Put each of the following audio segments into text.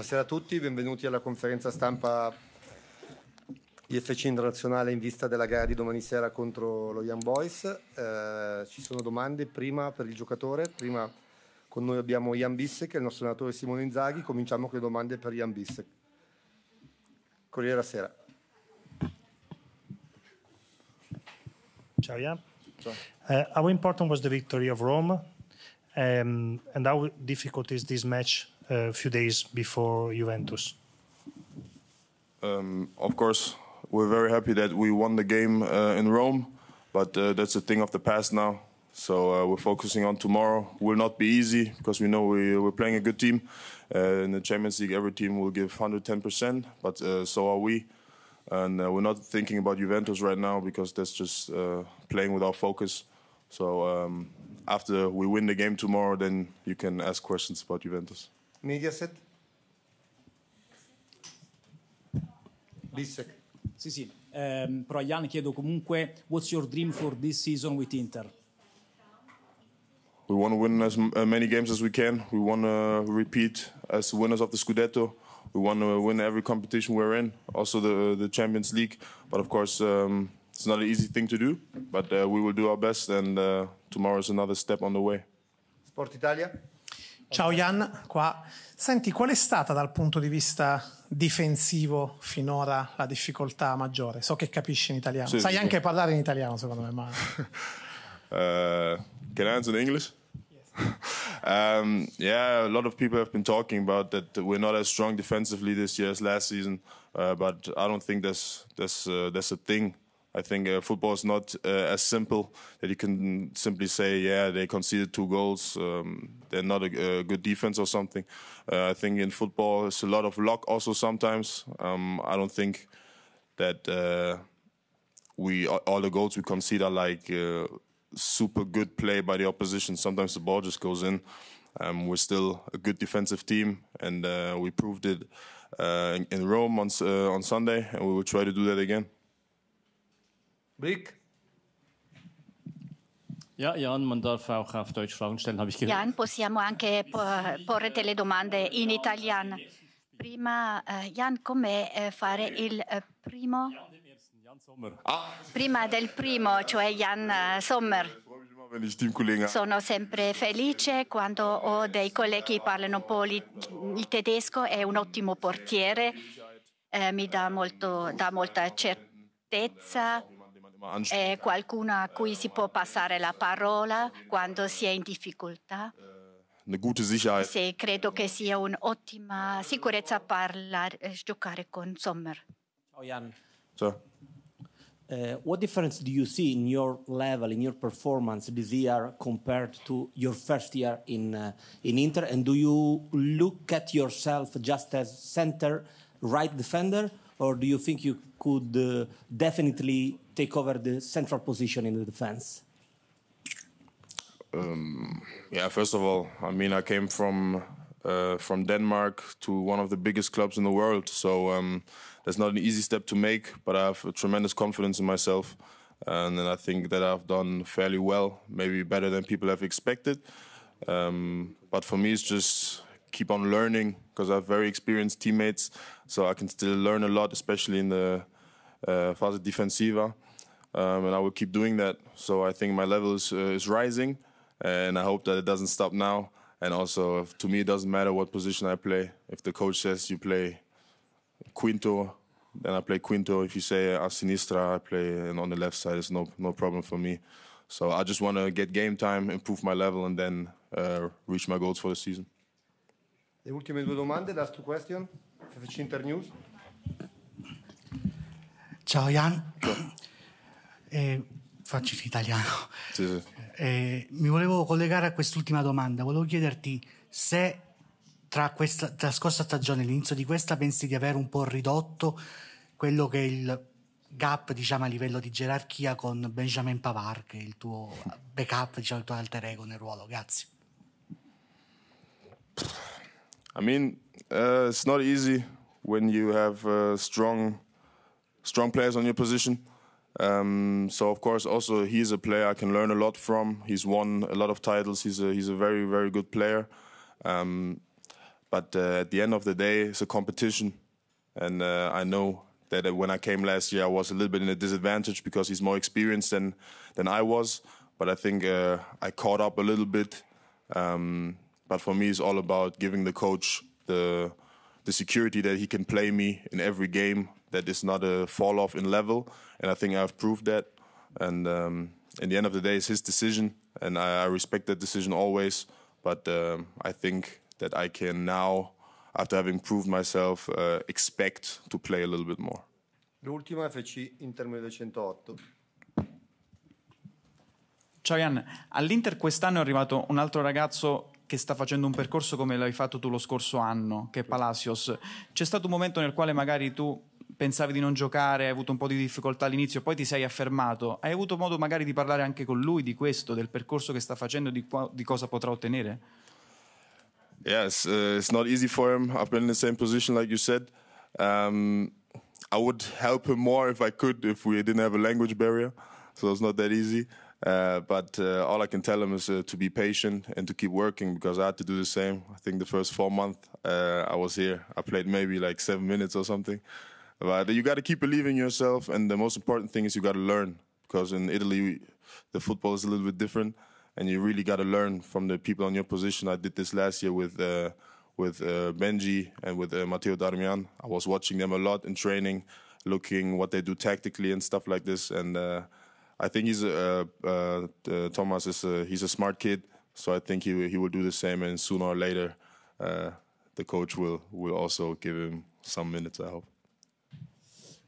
Buonasera a tutti, benvenuti alla conferenza stampa di FC Internazionale in vista della gara di domani sera contro lo Young Boys. Eh, ci sono domande prima per il giocatore, prima con noi abbiamo Ian Bissek, il nostro allenatore Simone Inzaghi, cominciamo con le domande per Ian Bissek. Corriere della Sera. Ciao Ian. Ciao. Uh, how important was the victory of Rome um, and how difficult is this match a few days before Juventus? Um, of course, we're very happy that we won the game uh, in Rome, but uh, that's a thing of the past now. So uh, we're focusing on tomorrow. Will not be easy because we know we, are playing a good team. Uh, in the Champions League, every team will give 110%, but uh, so are we. And uh, we're not thinking about Juventus right now because that's just playing without focus. So um, after we win the game tomorrow, then you can ask questions about Juventus. Mediaset. Sì, sì, ehm, però Jan chiedo comunque what's your dream for this season with Inter? We want to win as uh, many games as we can. We want to repeat as winners of the Scudetto. We want to win every competition we're in, also the the Champions League. But of course, um, it's not an easy thing to do. But uh, we will do our best, and uh, tomorrow is another step on the way. Sport Italia. Ciao Jan, qua. Senti, qual è stata dal punto di vista difensivo finora la difficoltà maggiore? So che capisci in italiano. Sì, Sai sì. anche parlare in italiano, secondo me, ma... uh, can I answer in English? Yes. um, yeah, a lot of people have been talking about that we're not as strong defensively this year as last season, uh, but I don't think that's, that's, uh, that's a thing. I think uh, football is not uh, as simple that you can simply say, yeah, they conceded two goals, um, they're not a, a, good defense or something. Uh, I think in football, it's a lot of luck also sometimes. Um, I don't think that uh, we all the goals we concede are like uh, super good play by the opposition. Sometimes the ball just goes in. Um, we're still a good defensive team, and uh, we proved it in, in, Rome on on Sunday, and we will try to do that again. Brick. Ja, Jan, man darf auch auf Deutsch Fragen stellen, habe ich gehört. Jan, possiamo anche porre delle domande in italiano. Prima, eh, Jan, come eh, fare il eh, primo? Ah. Prima del primo, cioè Jan Sommer. Sono sempre felice quando ho dei colleghi che parlano un po' il tedesco, è un ottimo portiere, eh, mi dà, molto, dà molta certezza è qualcuno a cui si può passare la parola quando si è in difficoltà. Sì, credo che sia un'ottima sicurezza parlare, eh, giocare con Sommer. Ciao Jan. Ciao. Uh, what difference do you see in your level, in your performance this year compared to your first year in, uh, in Inter? And do you look at yourself just as center right defender, or do you think you could uh, definitely take over the central position in the defense? Um, yeah, first of all, I mean, I came from uh, from Denmark to one of the biggest clubs in the world, so um, that's not an easy step to make. But I have tremendous confidence in myself, and, I think that I've done fairly well, maybe better than people have expected. Um, but for me, it's just keep on learning because I have very experienced teammates, so I can still learn a lot, especially in the uh, fase defensiva um, and I will keep doing that. So I think my level is uh, is rising, and I hope that it doesn't stop now. And also, if, to me, it doesn't matter what position I play. If the coach says you play quinto, then I play quinto. If you say a uh, sinistra, I play and on the left side. It's no no problem for me. So I just want to get game time, improve my level, and then uh, reach my goals for the season. Le ultime due domande, last two question, FFC News. Ciao Jan. Ciao. Eh, faccio in italiano. Sì, sì. Eh, mi volevo collegare a quest'ultima domanda. Volevo chiederti se tra, questa, tra la scorsa stagione e l'inizio di questa pensi di aver un po' ridotto quello che è il gap diciamo, a livello di gerarchia con Benjamin Pavard, che è il tuo backup, diciamo, il tuo alter ego nel ruolo. Grazie. I mean, uh, it's not easy when you have uh, strong, strong players on your position. Um, so of course, also he's a player I can learn a lot from. He's won a lot of titles. He's a he's a very very good player. Um, but uh, at the end of the day, it's a competition, and uh, I know that when I came last year, I was a little bit in a disadvantage because he's more experienced than than I was. But I think uh, I caught up a little bit. Um, but for me, it's all about giving the coach the the security that he can play me in every game that is not a fall off in level, and I think I've proved that. And um, in the end of the day, it's his decision, and I, I respect that decision always. But um, I think that I can now, after having proved myself, uh, expect to play a little bit more. L'ultima FC Inter 1908. Ciao Ian, all'Inter quest'anno è arrivato un altro ragazzo che sta facendo un percorso come l'hai fatto tu lo scorso anno, che è Palacios. C'è stato un momento nel quale magari tu pensavi di non giocare, hai avuto un po' di difficoltà all'inizio, poi ti sei affermato. Hai avuto modo magari di parlare anche con lui di questo, del percorso che sta facendo, di, qua, di cosa potrà ottenere? Yeah, eh, it's, uh, it's not easy for him. I've been in the same position, like you said. Um, I would help him more if I could, if we didn't have a language barrier. So it's not that easy. Uh, but uh, all I can tell him is uh, to be patient and to keep working because I had to do the same. I think the first four months uh, I was here, I played maybe like seven minutes or something. But you got to keep believing yourself, and the most important thing is you got to learn because in Italy the football is a little bit different, and you really got to learn from the people on your position. I did this last year with. Uh, with uh, Benji and with uh, Matteo Darmian, I was watching them a lot in training, looking what they do tactically and stuff like this. And uh, I think he's a, uh, uh, uh, Thomas is a, he's a smart kid, so I think he he will do the same. And sooner or later, the coach will will also give him some minutes. I hope.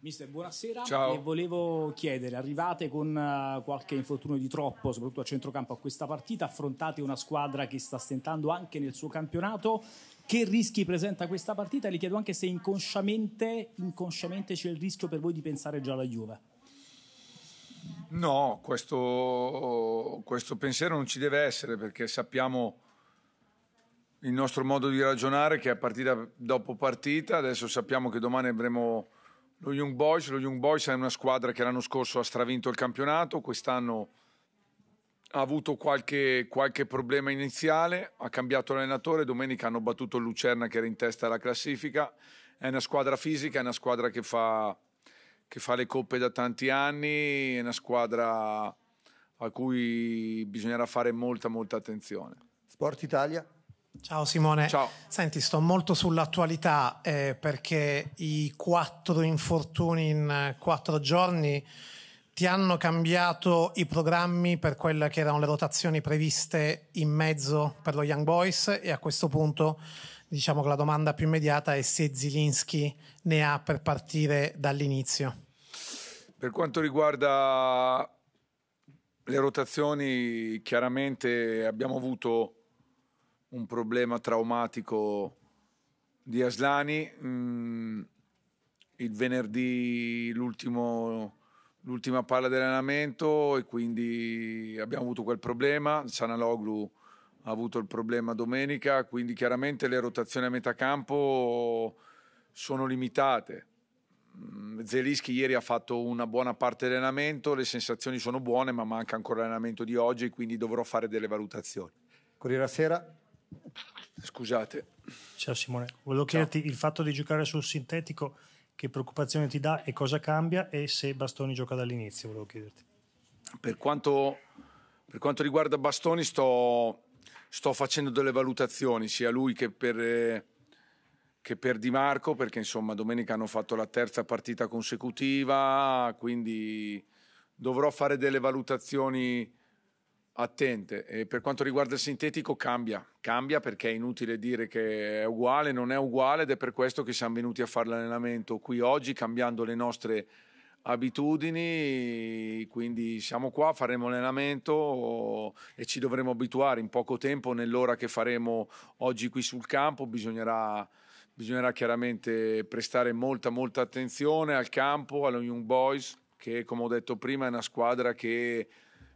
Mister, buonasera. Ciao. E volevo chiedere, arrivate con eh, qualche infortunio di troppo, soprattutto a centrocampo, a questa partita, affrontate una squadra che sta stentando anche nel suo campionato. Che rischi presenta questa partita? E le chiedo anche se inconsciamente, inconsciamente c'è il rischio per voi di pensare già alla Juve. No, questo, questo pensiero non ci deve essere perché sappiamo il nostro modo di ragionare che è partita dopo partita, adesso sappiamo che domani avremo lo Young Boys, lo Young Boys è una squadra che l'anno scorso ha stravinto il campionato, quest'anno ha avuto qualche, qualche problema iniziale, ha cambiato l'allenatore, domenica hanno battuto il Lucerna che era in testa alla classifica, è una squadra fisica, è una squadra che fa, che fa le coppe da tanti anni, è una squadra a cui bisognerà fare molta molta attenzione. Sport Italia? Ciao Simone. Ciao. Senti, sto molto sull'attualità eh, perché i quattro infortuni in eh, quattro giorni ti hanno cambiato i programmi per quelle che erano le rotazioni previste in mezzo per lo Young Boys e a questo punto diciamo che la domanda più immediata è se Zilinski ne ha per partire dall'inizio. Per quanto riguarda le rotazioni, chiaramente abbiamo avuto un problema traumatico di Aslani. Mm, il venerdì l'ultimo, l'ultima palla dell'allenamento e quindi abbiamo avuto quel problema. Sanaloglu ha avuto il problema domenica, quindi chiaramente le rotazioni a metà campo sono limitate. Mm, Zelischi ieri ha fatto una buona parte di allenamento, le sensazioni sono buone, ma manca ancora l'allenamento di oggi, quindi dovrò fare delle valutazioni. Corriere a sera, Scusate. Ciao Simone, volevo Ciao. chiederti il fatto di giocare sul sintetico che preoccupazione ti dà e cosa cambia e se Bastoni gioca dall'inizio, volevo chiederti. Per quanto, per quanto riguarda Bastoni sto, sto, facendo delle valutazioni sia lui che per, che per Di Marco perché insomma domenica hanno fatto la terza partita consecutiva, quindi dovrò fare delle valutazioni attente. E per quanto riguarda il sintetico cambia, cambia perché è inutile dire che è uguale, non è uguale ed è per questo che siamo venuti a fare l'allenamento qui oggi cambiando le nostre abitudini, quindi siamo qua, faremo allenamento e ci dovremo abituare in poco tempo, nell'ora che faremo oggi qui sul campo bisognerà, bisognerà chiaramente prestare molta molta attenzione al campo, allo Young Boys che come ho detto prima è una squadra che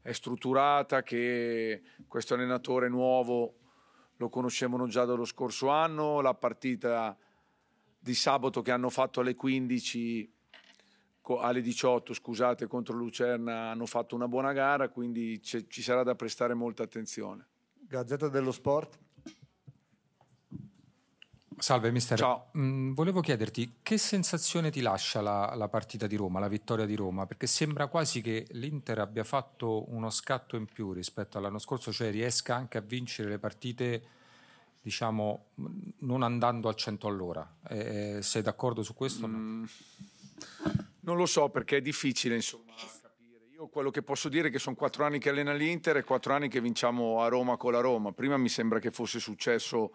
è strutturata, che questo allenatore nuovo lo conoscevano già dallo scorso anno, la partita di sabato che hanno fatto alle 15 alle 18 scusate contro Lucerna hanno fatto una buona gara quindi ci sarà da prestare molta attenzione Gazzetta dello Sport Salve mister, Ciao. Mm, volevo chiederti che sensazione ti lascia la, la, partita di Roma, la vittoria di Roma, perché sembra quasi che l'Inter abbia fatto uno scatto in più rispetto all'anno scorso, cioè riesca anche a vincere le partite diciamo mm, non andando al 100 all'ora. Eh, eh, sei d'accordo su questo? Mm, non lo so perché è difficile insomma io quello che posso dire è che sono quattro anni che allena l'Inter e quattro anni che vinciamo a Roma con la Roma. Prima mi sembra che fosse successo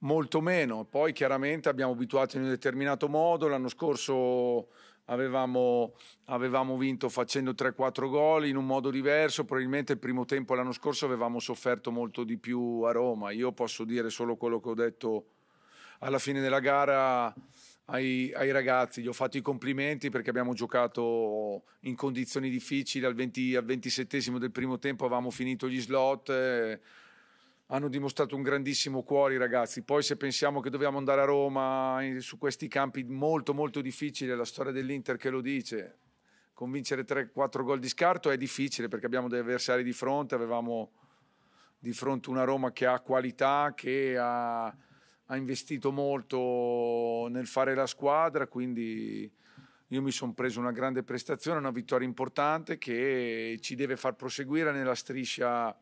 molto meno. Poi chiaramente abbiamo abituato in un determinato modo, l'anno scorso avevamo, avevamo vinto facendo 3-4 gol in un modo diverso, probabilmente il primo tempo l'anno scorso avevamo sofferto molto di più a Roma. Io posso dire solo quello che ho detto alla fine della gara. Ai, ai, ragazzi, gli ho fatto i complimenti perché abbiamo giocato in condizioni difficili, al, 20, al 27 del primo tempo avevamo finito gli slot, eh, hanno dimostrato un grandissimo cuore i ragazzi. Poi se pensiamo che dobbiamo andare a Roma eh, su questi campi molto molto difficili, la storia dell'Inter che lo dice, convincere 3-4 gol di scarto è difficile perché abbiamo dei avversari di fronte, avevamo di fronte una Roma che ha qualità, che ha, ha investito molto nel fare la squadra, quindi io mi sono preso una grande prestazione, una vittoria importante che ci deve far proseguire nella striscia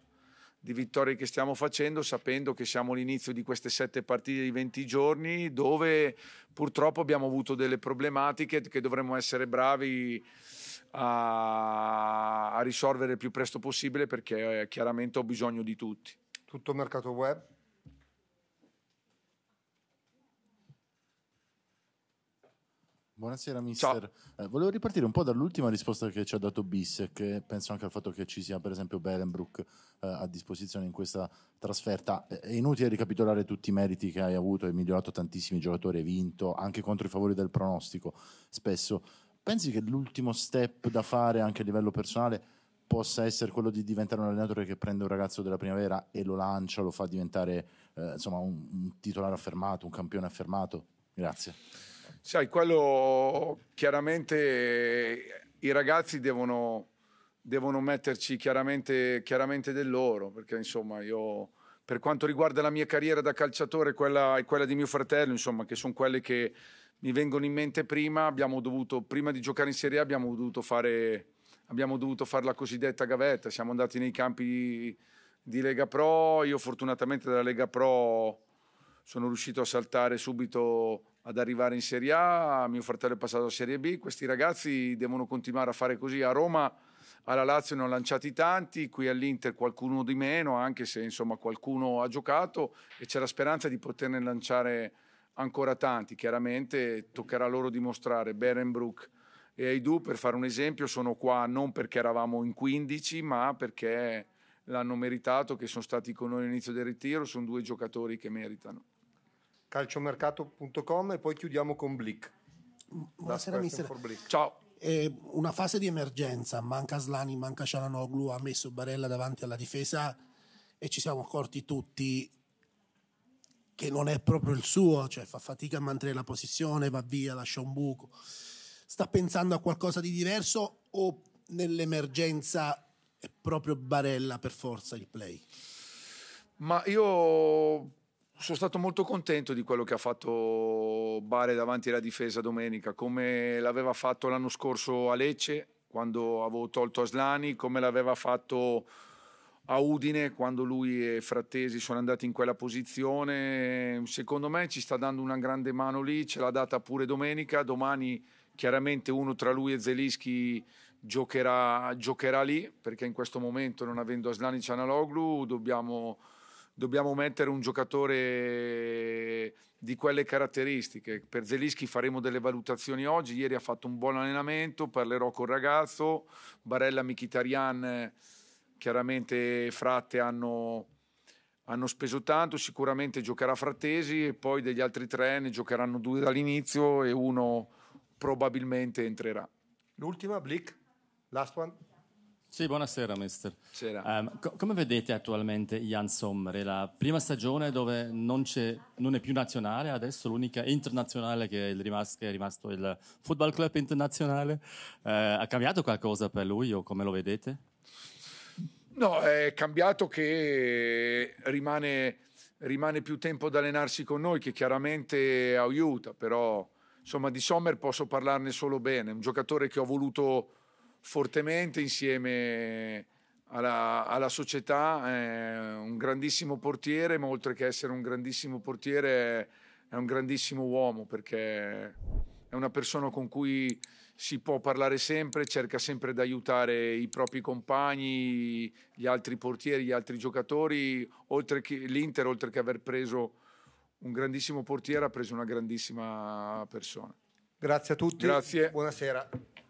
di vittorie che stiamo facendo, sapendo che siamo all'inizio di queste sette partite di 20 giorni, dove purtroppo abbiamo avuto delle problematiche che dovremmo essere bravi a, a risolvere il più presto possibile perché eh, chiaramente ho bisogno di tutti. Tutto mercato web? Buonasera mister, eh, volevo ripartire un po' dall'ultima risposta che ci ha dato Bissec e penso anche al fatto che ci sia per esempio Berenbrook eh, a disposizione in questa trasferta. È inutile ricapitolare tutti i meriti che hai avuto, hai migliorato tantissimi giocatori, hai vinto anche contro i favori del pronostico spesso. Pensi che l'ultimo step da fare anche a livello personale possa essere quello di diventare un allenatore che prende un ragazzo della primavera e lo lancia, lo fa diventare eh, insomma, un, un titolare affermato, un campione affermato? Grazie. Sai, quello chiaramente eh, i ragazzi devono, devono metterci chiaramente, chiaramente, del loro, perché insomma io per quanto riguarda la mia carriera da calciatore quella, e quella di mio fratello, insomma, che sono quelle che mi vengono in mente prima, abbiamo dovuto, prima di giocare in Serie A abbiamo dovuto fare, abbiamo dovuto fare la cosiddetta gavetta, siamo andati nei campi di Lega Pro, io fortunatamente dalla Lega Pro sono riuscito a saltare subito ad arrivare in Serie A, mio fratello è passato a Serie B, questi ragazzi devono continuare a fare così. A Roma, alla Lazio ne ho lanciati tanti, qui all'Inter qualcuno di meno, anche se insomma qualcuno ha giocato e c'è la speranza di poterne lanciare ancora tanti. Chiaramente toccherà loro dimostrare Berenbrook e Aidu, per fare un esempio, sono qua non perché eravamo in 15, ma perché l'hanno meritato, che sono stati con noi all'inizio del ritiro, sono due giocatori che meritano calciomercato.com e poi chiudiamo con Blick. Buonasera mister. Blick. Ciao. È una fase di emergenza, manca Slani, manca Cialanoglu, ha messo Barella davanti alla difesa e ci siamo accorti tutti che non è proprio il suo, cioè fa fatica a mantenere la posizione, va via, lascia un buco. Sta pensando a qualcosa di diverso o nell'emergenza è proprio Barella per forza il play? Ma io sono stato molto contento di quello che ha fatto Bare davanti alla difesa domenica, come l'aveva fatto l'anno scorso a Lecce quando avevo tolto Aslani, come l'aveva fatto a Udine quando lui e Frattesi sono andati in quella posizione. Secondo me ci sta dando una grande mano lì, ce l'ha data pure domenica. Domani chiaramente uno tra lui e Zelischi giocherà, giocherà lì perché in questo momento non avendo Aslani Cianaloglu dobbiamo dobbiamo mettere un giocatore di quelle caratteristiche. Per Zelischi faremo delle valutazioni oggi, ieri ha fatto un buon allenamento, parlerò col ragazzo, Barella Michitarian, chiaramente Fratte hanno, hanno speso tanto, sicuramente giocherà Frattesi e poi degli altri tre ne giocheranno due dall'inizio e uno probabilmente entrerà. L'ultima, Blick, last one. Sì, buonasera mister. Um, co- come vedete attualmente Jan Sommer? È la prima stagione dove non, non è più nazionale, adesso l'unica internazionale che è, rimasto, che è rimasto il Football Club Internazionale. Uh, ha cambiato qualcosa per lui o come lo vedete? No, è cambiato che rimane, rimane più tempo ad allenarsi con noi, che chiaramente aiuta, però insomma di Sommer posso parlarne solo bene, un giocatore che ho voluto fortemente insieme alla, alla società, è eh, un grandissimo portiere, ma oltre che essere un grandissimo portiere è un grandissimo uomo perché è una persona con cui si può parlare sempre, cerca sempre di aiutare i propri compagni, gli altri portieri, gli altri giocatori. Oltre che, L'Inter, oltre che aver preso un grandissimo portiere, ha preso una grandissima persona. Grazie a tutti. Grazie. Buonasera.